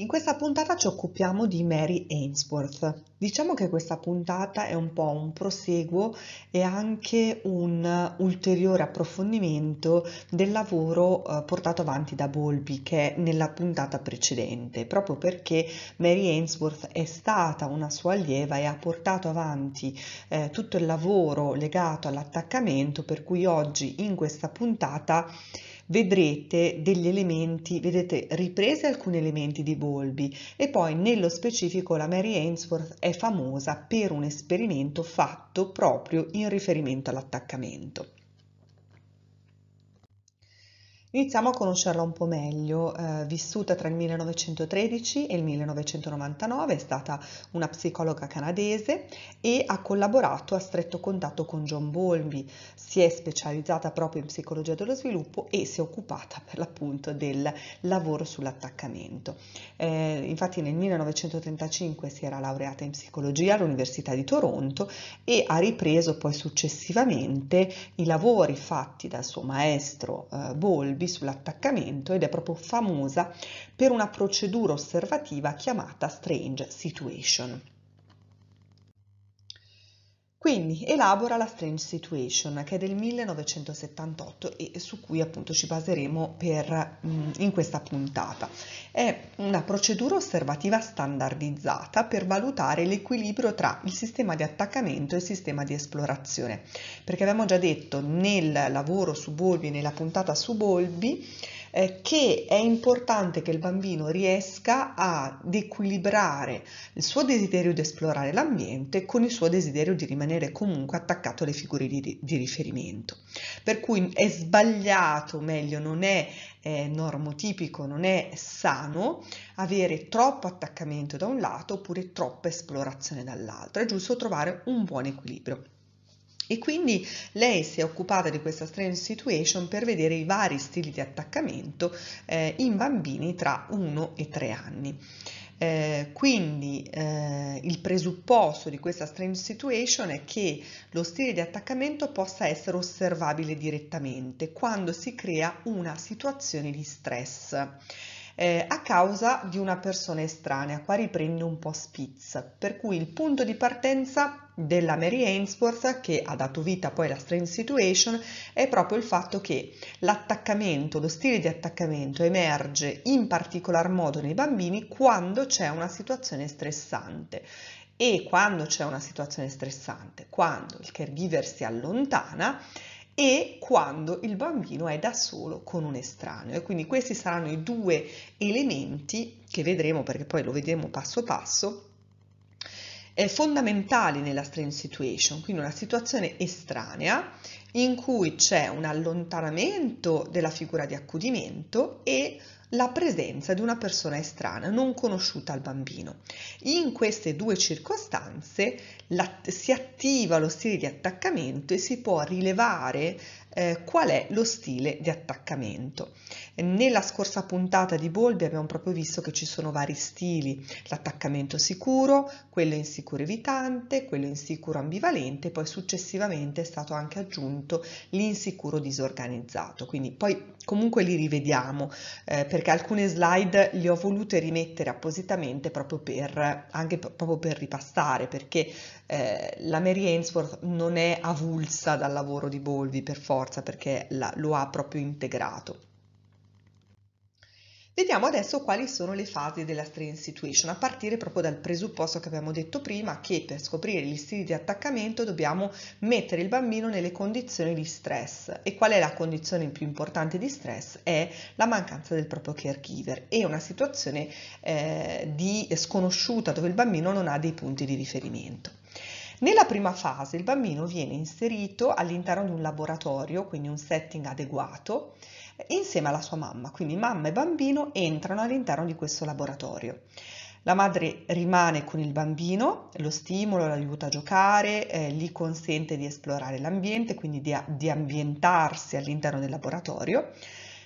In questa puntata ci occupiamo di Mary Ainsworth. Diciamo che questa puntata è un po' un proseguo e anche un ulteriore approfondimento del lavoro eh, portato avanti da Bolby che è nella puntata precedente, proprio perché Mary Ainsworth è stata una sua allieva e ha portato avanti eh, tutto il lavoro legato all'attaccamento, per cui oggi in questa puntata vedrete degli elementi, vedete riprese alcuni elementi di Bolby e poi nello specifico la Mary Ainsworth è famosa per un esperimento fatto proprio in riferimento all'attaccamento. Iniziamo a conoscerla un po' meglio, eh, vissuta tra il 1913 e il 1999, è stata una psicologa canadese e ha collaborato a stretto contatto con John Bolby, si è specializzata proprio in psicologia dello sviluppo e si è occupata per l'appunto del lavoro sull'attaccamento. Eh, infatti nel 1935 si era laureata in psicologia all'Università di Toronto e ha ripreso poi successivamente i lavori fatti dal suo maestro eh, Bolby nervi sull'attaccamento ed è proprio famosa per una procedura osservativa chiamata strange situation. Quindi elabora la Strange Situation che è del 1978 e su cui appunto ci baseremo per, in questa puntata. È una procedura osservativa standardizzata per valutare l'equilibrio tra il sistema di attaccamento e il sistema di esplorazione, perché abbiamo già detto nel lavoro su Bolbi, nella puntata su Bolby, eh, che è importante che il bambino riesca ad equilibrare il suo desiderio di esplorare l'ambiente con il suo desiderio di rimanere comunque attaccato alle figure di, di riferimento. Per cui è sbagliato, meglio non è eh, normotipico, non è sano avere troppo attaccamento da un lato oppure troppa esplorazione dall'altro, è giusto trovare un buon equilibrio. E quindi lei si è occupata di questa strange situation per vedere i vari stili di attaccamento eh, in bambini tra 1 e 3 anni. Eh, quindi eh, il presupposto di questa strange situation è che lo stile di attaccamento possa essere osservabile direttamente quando si crea una situazione di stress. Eh, a causa di una persona estranea, qua riprende un po' Spitz, per cui il punto di partenza della Mary Ainsworth che ha dato vita poi alla strange situation è proprio il fatto che l'attaccamento, lo stile di attaccamento emerge in particolar modo nei bambini quando c'è una situazione stressante e quando c'è una situazione stressante, quando il caregiver si allontana e quando il bambino è da solo con un estraneo. E quindi questi saranno i due elementi che vedremo perché poi lo vedremo passo passo eh, fondamentali nella strange situation, quindi una situazione estranea in cui c'è un allontanamento della figura di accudimento e la presenza di una persona estranea, non conosciuta al bambino. In queste due circostanze la, si attiva lo stile di attaccamento e si può rilevare eh, qual è lo stile di attaccamento. Eh, nella scorsa puntata di Bolbi abbiamo proprio visto che ci sono vari stili, l'attaccamento sicuro, quello insicuro evitante, quello insicuro ambivalente, poi successivamente è stato anche aggiunto l'insicuro disorganizzato, quindi poi comunque li rivediamo eh, perché alcune slide le ho volute rimettere appositamente proprio per, anche proprio per ripassare, perché eh, la Mary Ainsworth non è avulsa dal lavoro di Bolby per forza, forza perché la, lo ha proprio integrato. Vediamo adesso quali sono le fasi della string situation, a partire proprio dal presupposto che abbiamo detto prima che per scoprire gli stili di attaccamento dobbiamo mettere il bambino nelle condizioni di stress e qual è la condizione più importante di stress? È la mancanza del proprio caregiver e una situazione eh, di sconosciuta dove il bambino non ha dei punti di riferimento. Nella prima fase il bambino viene inserito all'interno di un laboratorio, quindi un setting adeguato, insieme alla sua mamma, quindi mamma e bambino entrano all'interno di questo laboratorio. La madre rimane con il bambino, lo stimola, lo aiuta a giocare, eh, gli consente di esplorare l'ambiente, quindi di, di ambientarsi all'interno del laboratorio.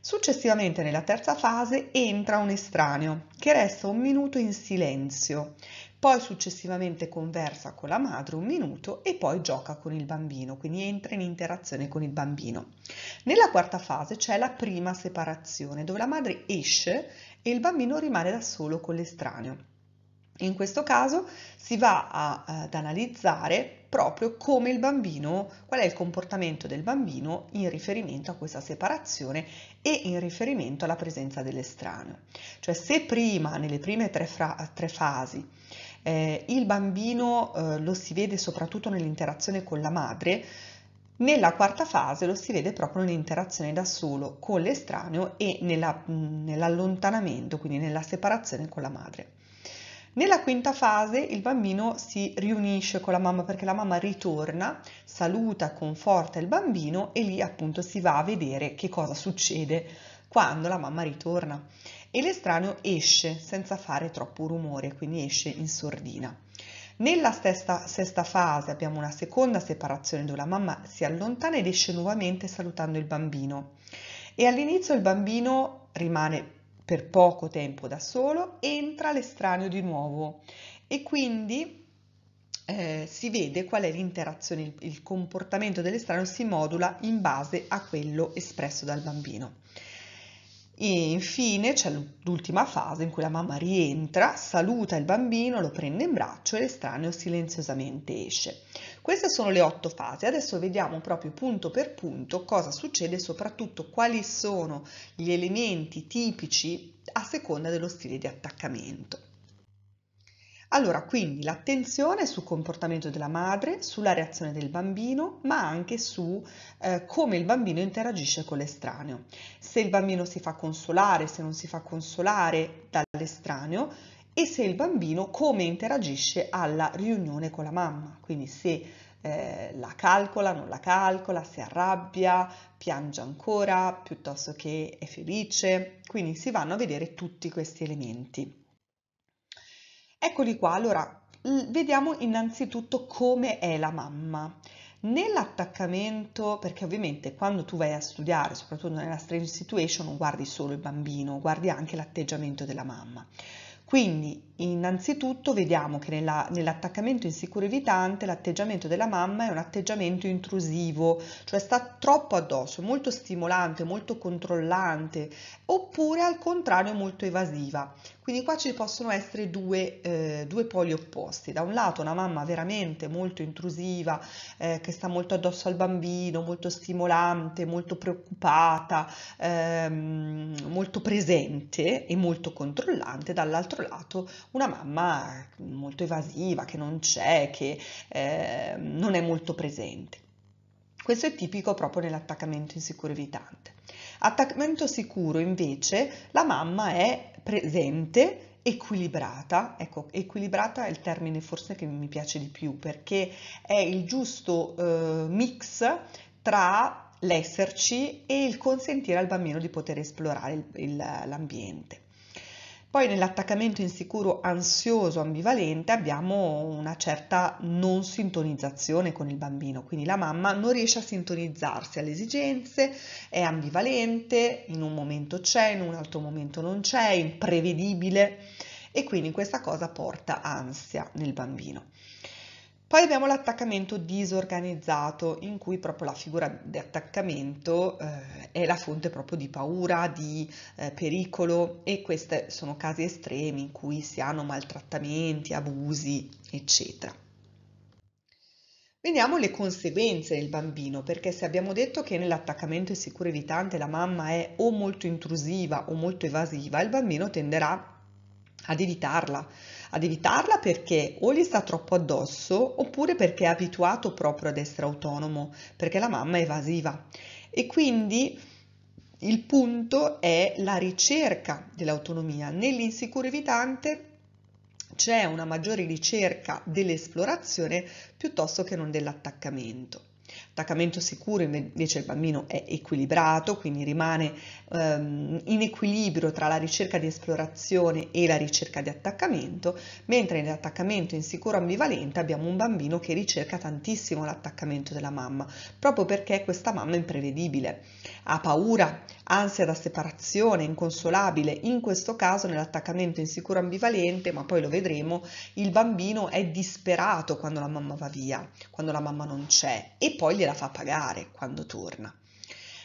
Successivamente nella terza fase entra un estraneo che resta un minuto in silenzio, poi successivamente conversa con la madre un minuto e poi gioca con il bambino, quindi entra in interazione con il bambino. Nella quarta fase c'è la prima separazione, dove la madre esce e il bambino rimane da solo con l'estraneo. In questo caso si va a, ad analizzare proprio come il bambino, qual è il comportamento del bambino in riferimento a questa separazione e in riferimento alla presenza dell'estraneo. Cioè se prima, nelle prime tre, fra, tre fasi, eh, il bambino eh, lo si vede soprattutto nell'interazione con la madre, nella quarta fase lo si vede proprio nell'interazione da solo con l'estraneo e nella, nell'allontanamento, quindi nella separazione con la madre. Nella quinta fase il bambino si riunisce con la mamma perché la mamma ritorna, saluta, conforta il bambino e lì appunto si va a vedere che cosa succede quando la mamma ritorna e l'estraneo esce senza fare troppo rumore, quindi esce in sordina. Nella stessa, sesta fase abbiamo una seconda separazione dove la mamma si allontana ed esce nuovamente salutando il bambino. E all'inizio il bambino rimane per poco tempo da solo, entra l'estraneo di nuovo e quindi eh, si vede qual è l'interazione, il, il comportamento dell'estraneo si modula in base a quello espresso dal bambino. E infine c'è l'ultima fase in cui la mamma rientra, saluta il bambino, lo prende in braccio e l'estraneo silenziosamente esce. Queste sono le otto fasi, adesso vediamo proprio punto per punto cosa succede e soprattutto quali sono gli elementi tipici a seconda dello stile di attaccamento. Allora, quindi l'attenzione sul comportamento della madre, sulla reazione del bambino, ma anche su eh, come il bambino interagisce con l'estraneo. Se il bambino si fa consolare, se non si fa consolare dall'estraneo e se il bambino come interagisce alla riunione con la mamma, quindi se eh, la calcola, non la calcola, si arrabbia, piange ancora piuttosto che è felice, quindi si vanno a vedere tutti questi elementi. Eccoli qua, allora vediamo innanzitutto come è la mamma. Nell'attaccamento, perché ovviamente quando tu vai a studiare, soprattutto nella strange situation, non guardi solo il bambino, guardi anche l'atteggiamento della mamma. Quindi Innanzitutto vediamo che nell'attaccamento insicuro evitante l'atteggiamento della mamma è un atteggiamento intrusivo, cioè sta troppo addosso, molto stimolante, molto controllante, oppure al contrario molto evasiva. Quindi qua ci possono essere due, eh, due poli opposti. Da un lato una mamma veramente molto intrusiva, eh, che sta molto addosso al bambino, molto stimolante, molto preoccupata, ehm, molto presente e molto controllante, dall'altro lato una mamma molto evasiva, che non c'è, che eh, non è molto presente. Questo è tipico proprio nell'attaccamento insicuro evitante. Attaccamento sicuro invece la mamma è presente, equilibrata, ecco, equilibrata è il termine forse che mi piace di più perché è il giusto eh, mix tra l'esserci e il consentire al bambino di poter esplorare l'ambiente. Poi nell'attaccamento insicuro, ansioso, ambivalente abbiamo una certa non sintonizzazione con il bambino, quindi la mamma non riesce a sintonizzarsi alle esigenze, è ambivalente, in un momento c'è, in un altro momento non c'è, è imprevedibile e quindi questa cosa porta ansia nel bambino. Poi abbiamo l'attaccamento disorganizzato, in cui proprio la figura di attaccamento eh, è la fonte proprio di paura, di eh, pericolo e questi sono casi estremi in cui si hanno maltrattamenti, abusi, eccetera. Vediamo le conseguenze del bambino, perché se abbiamo detto che nell'attaccamento insicuro evitante la mamma è o molto intrusiva o molto evasiva, il bambino tenderà ad evitarla ad evitarla perché o gli sta troppo addosso oppure perché è abituato proprio ad essere autonomo, perché la mamma è evasiva. E quindi il punto è la ricerca dell'autonomia. Nell'insicuro evitante c'è una maggiore ricerca dell'esplorazione piuttosto che non dell'attaccamento. Attaccamento sicuro invece il bambino è equilibrato, quindi rimane ehm, in equilibrio tra la ricerca di esplorazione e la ricerca di attaccamento, mentre nell'attaccamento insicuro ambivalente abbiamo un bambino che ricerca tantissimo l'attaccamento della mamma, proprio perché questa mamma è imprevedibile, ha paura ansia da separazione inconsolabile, in questo caso nell'attaccamento insicuro ambivalente, ma poi lo vedremo, il bambino è disperato quando la mamma va via, quando la mamma non c'è e poi gliela fa pagare quando torna.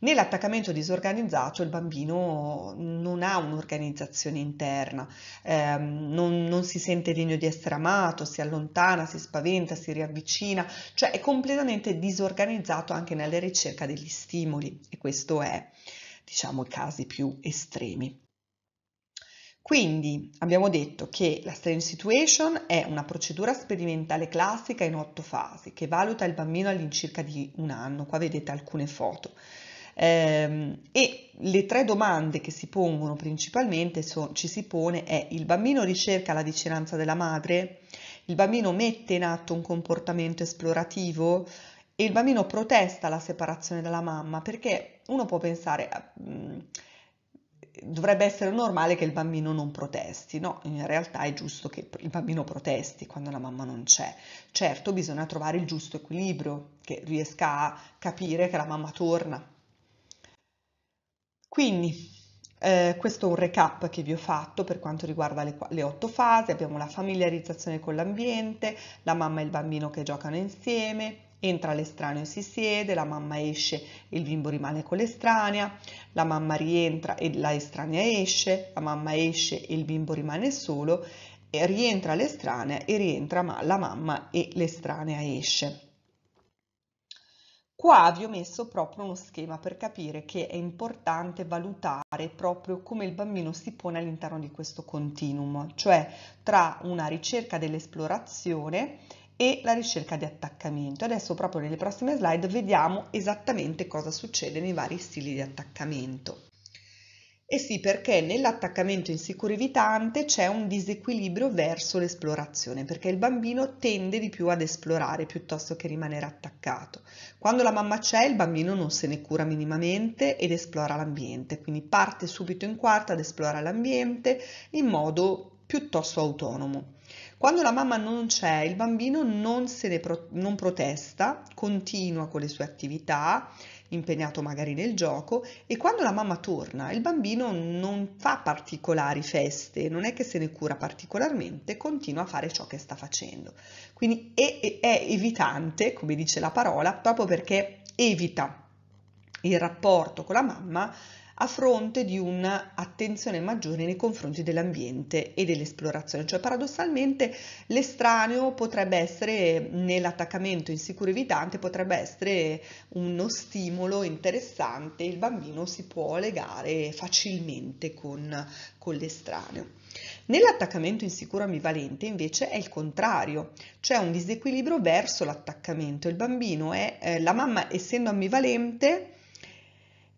Nell'attaccamento disorganizzato il bambino non ha un'organizzazione interna, ehm, non, non, si sente degno di essere amato, si allontana, si spaventa, si riavvicina, cioè è completamente disorganizzato anche nella ricerca degli stimoli e questo è diciamo, i casi più estremi. Quindi abbiamo detto che la strange situation è una procedura sperimentale classica in otto fasi che valuta il bambino all'incirca di un anno, qua vedete alcune foto. Ehm, e le tre domande che si pongono principalmente, sono, ci si pone, è il bambino ricerca la vicinanza della madre? Il bambino mette in atto un comportamento esplorativo? e il bambino protesta la separazione dalla mamma perché uno può pensare ah, dovrebbe essere normale che il bambino non protesti, no, in realtà è giusto che il bambino protesti quando la mamma non c'è. Certo, bisogna trovare il giusto equilibrio, che riesca a capire che la mamma torna. Quindi, eh, questo è un recap che vi ho fatto per quanto riguarda le, le otto fasi, abbiamo la familiarizzazione con l'ambiente, la mamma e il bambino che giocano insieme, Entra l'estraneo e si siede, la mamma esce e il bimbo rimane con l'estranea, la mamma rientra e l'estranea esce, la mamma esce e il bimbo rimane solo, e rientra l'estranea e rientra la mamma e l'estranea esce. Qua vi ho messo proprio uno schema per capire che è importante valutare proprio come il bambino si pone all'interno di questo continuum, cioè tra una ricerca dell'esplorazione e la ricerca di attaccamento. Adesso proprio nelle prossime slide vediamo esattamente cosa succede nei vari stili di attaccamento. E sì, perché nell'attaccamento insicuro evitante c'è un disequilibrio verso l'esplorazione, perché il bambino tende di più ad esplorare piuttosto che rimanere attaccato. Quando la mamma c'è, il bambino non se ne cura minimamente ed esplora l'ambiente, quindi parte subito in quarta ad esplorare l'ambiente in modo piuttosto autonomo. Quando la mamma non c'è, il bambino non, pro- non protesta, continua con le sue attività, impegnato magari nel gioco e quando la mamma torna il bambino non fa particolari feste, non è che se ne cura particolarmente, continua a fare ciò che sta facendo. Quindi è, è evitante, come dice la parola, proprio perché evita il rapporto con la mamma a fronte di un'attenzione maggiore nei confronti dell'ambiente e dell'esplorazione. Cioè paradossalmente l'estraneo potrebbe essere nell'attaccamento insicuro evitante, potrebbe essere uno stimolo interessante, il bambino si può legare facilmente con, con l'estraneo. Nell'attaccamento insicuro ambivalente invece è il contrario, c'è un disequilibrio verso l'attaccamento. Il bambino è, eh, la mamma essendo ambivalente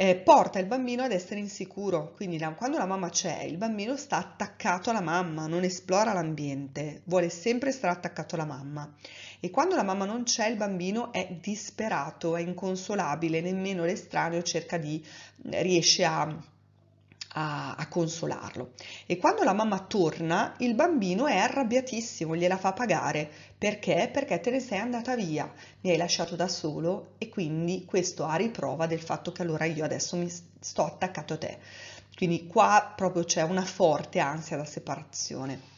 eh, porta il bambino ad essere insicuro, quindi la, quando la mamma c'è il bambino sta attaccato alla mamma, non esplora l'ambiente, vuole sempre stare attaccato alla mamma e quando la mamma non c'è il bambino è disperato, è inconsolabile, nemmeno l'estraneo cerca di, eh, riesce a a, a consolarlo. E quando la mamma torna, il bambino è arrabbiatissimo, gliela fa pagare. Perché? Perché te ne sei andata via, mi hai lasciato da solo e quindi questo ha riprova del fatto che allora io adesso mi sto attaccato a te. Quindi qua proprio c'è una forte ansia da separazione.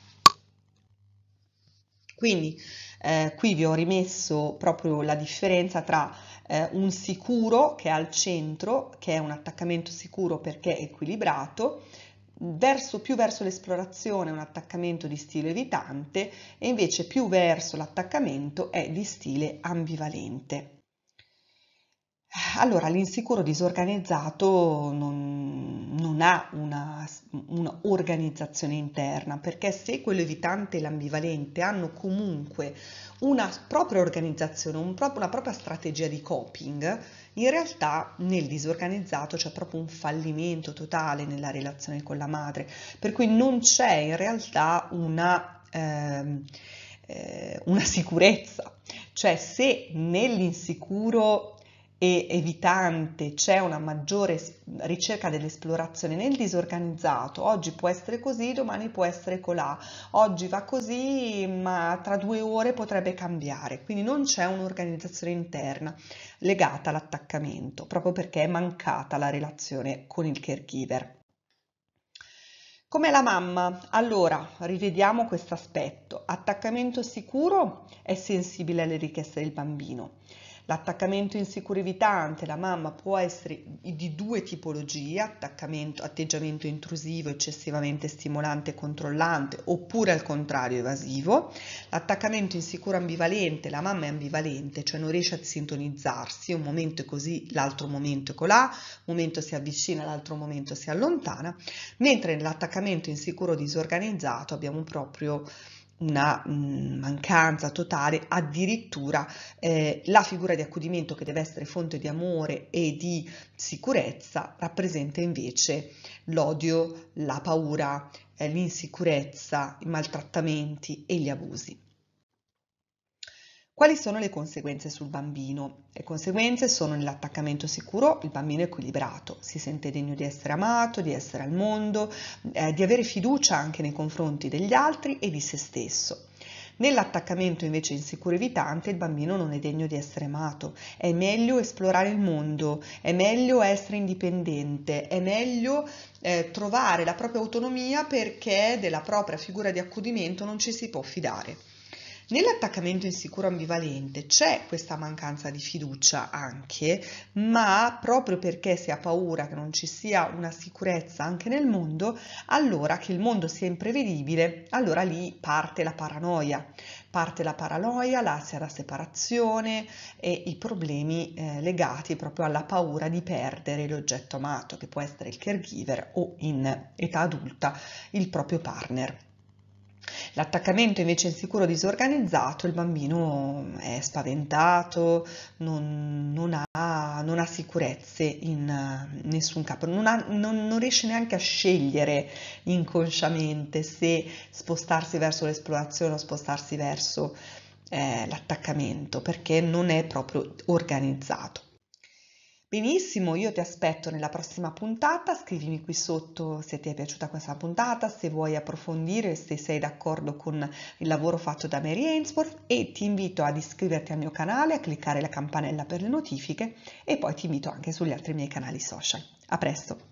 Quindi eh, qui vi ho rimesso proprio la differenza tra eh, un sicuro che è al centro, che è un attaccamento sicuro perché equilibrato, verso, più verso l'esplorazione è un attaccamento di stile evitante e invece più verso l'attaccamento è di stile ambivalente. Allora, l'insicuro disorganizzato non, non ha un'organizzazione interna, perché se quello evitante e l'ambivalente hanno comunque una propria organizzazione, un pro una propria strategia di coping, in realtà nel disorganizzato c'è proprio un fallimento totale nella relazione con la madre, per cui non c'è in realtà una... Ehm, eh, una sicurezza, cioè se nell'insicuro e evitante, c'è una maggiore ricerca dell'esplorazione nel disorganizzato, oggi può essere così, domani può essere colà, oggi va così ma tra due ore potrebbe cambiare, quindi non c'è un'organizzazione interna legata all'attaccamento, proprio perché è mancata la relazione con il caregiver. Come la mamma? Allora, rivediamo questo aspetto. Attaccamento sicuro è sensibile alle richieste del bambino. L'attaccamento insicuro evitante, la mamma, può essere di due tipologie, attaccamento, atteggiamento intrusivo, eccessivamente stimolante e controllante, oppure al contrario evasivo. L'attaccamento insicuro ambivalente, la mamma è ambivalente, cioè non riesce a sintonizzarsi, un momento è così, l'altro momento è colà, un momento si avvicina, l'altro momento si allontana, mentre nell'attaccamento insicuro disorganizzato abbiamo proprio una mm, mancanza totale, addirittura eh, la figura di accudimento che deve essere fonte di amore e di sicurezza rappresenta invece l'odio, la paura, eh, l'insicurezza, i maltrattamenti e gli abusi. Quali sono le conseguenze sul bambino? Le conseguenze sono nell'attaccamento sicuro, il bambino è equilibrato, si sente degno di essere amato, di essere al mondo, eh, di avere fiducia anche nei confronti degli altri e di se stesso. Nell'attaccamento invece insicuro e evitante il bambino non è degno di essere amato, è meglio esplorare il mondo, è meglio essere indipendente, è meglio eh, trovare la propria autonomia perché della propria figura di accudimento non ci si può fidare. Nell'attaccamento insicuro ambivalente c'è questa mancanza di fiducia anche, ma proprio perché si ha paura che non ci sia una sicurezza anche nel mondo, allora che il mondo sia imprevedibile, allora lì parte la paranoia. Parte la paranoia, l'ansia da separazione e i problemi eh, legati proprio alla paura di perdere l'oggetto amato, che può essere il caregiver o in età adulta il proprio partner. L'attaccamento invece è insicuro disorganizzato, il bambino è spaventato, non, non, ha, non ha, sicurezze in nessun capo, non, ha, non, riesce neanche a scegliere inconsciamente se spostarsi verso l'esplorazione o spostarsi verso eh, l'attaccamento perché non è proprio organizzato. Benissimo, io ti aspetto nella prossima puntata, scrivimi qui sotto se ti è piaciuta questa puntata, se vuoi approfondire, se sei d'accordo con il lavoro fatto da Mary Ainsworth e ti invito ad iscriverti al mio canale, a cliccare la campanella per le notifiche e poi ti invito anche sugli altri miei canali social. A presto!